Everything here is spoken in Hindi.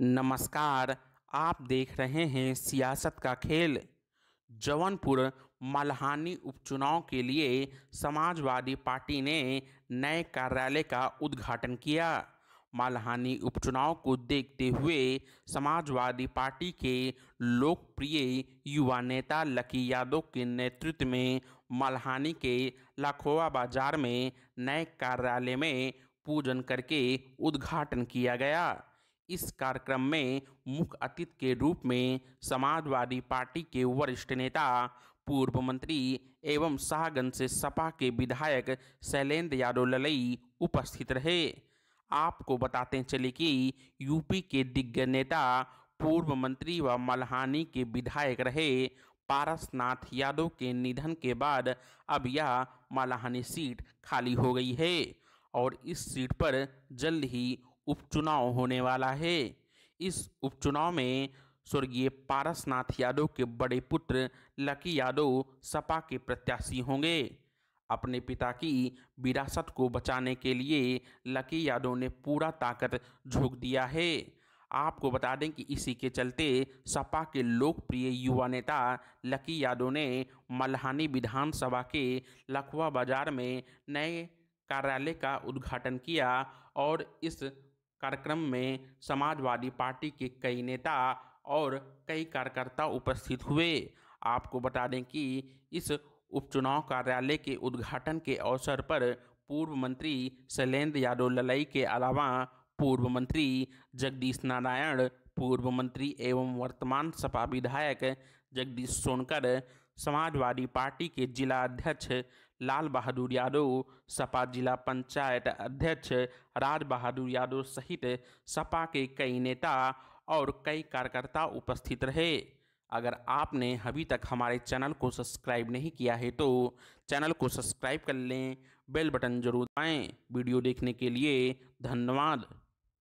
नमस्कार आप देख रहे हैं सियासत का खेल जौनपुर मल्हानी उपचुनाव के लिए समाजवादी पार्टी ने नए कार्यालय का उद्घाटन किया मल्हानी उपचुनाव को देखते हुए समाजवादी पार्टी के लोकप्रिय युवा नेता लकी यादव के नेतृत्व में मल्हानी के लखोवा बाजार में नए कार्यालय में पूजन करके उद्घाटन किया गया इस कार्यक्रम में मुख्य अतिथि के रूप में समाजवादी पार्टी के वरिष्ठ नेता पूर्व मंत्री एवं शाहगंज से सपा के विधायक शैलेंद्र यादव ललई उपस्थित रहे आपको बताते चले कि यूपी के दिग्गज नेता पूर्व मंत्री व मल्हानी के विधायक रहे पारसनाथ यादव के निधन के बाद अब यह मल्हानी सीट खाली हो गई है और इस सीट पर जल्द ही उपचुनाव होने वाला है इस उपचुनाव में स्वर्गीय पारसनाथ यादव के बड़े पुत्र लकी यादव सपा के प्रत्याशी होंगे अपने पिता की विरासत को बचाने के लिए लकी यादव ने पूरा ताकत झोंक दिया है आपको बता दें कि इसी के चलते सपा के लोकप्रिय युवा नेता लकी यादव ने मल्हानी विधानसभा के लखवा बाजार में नए कार्यालय का उद्घाटन किया और इस कार्यक्रम में समाजवादी पार्टी के कई नेता और कई कार्यकर्ता उपस्थित हुए आपको बता दें कि इस उपचुनाव कार्यालय के उद्घाटन के अवसर पर पूर्व मंत्री शैलेंद्र यादव ललई के अलावा पूर्व मंत्री जगदीश नारायण पूर्व मंत्री एवं वर्तमान सपा विधायक जगदीश सोनकर समाजवादी पार्टी के जिला अध्यक्ष लाल बहादुर यादव सपा जिला पंचायत अध्यक्ष राज बहादुर यादव सहित सपा के कई नेता और कई कार्यकर्ता उपस्थित रहे अगर आपने अभी तक हमारे चैनल को सब्सक्राइब नहीं किया है तो चैनल को सब्सक्राइब कर लें बेल बटन जरूर दबाएं वीडियो देखने के लिए धन्यवाद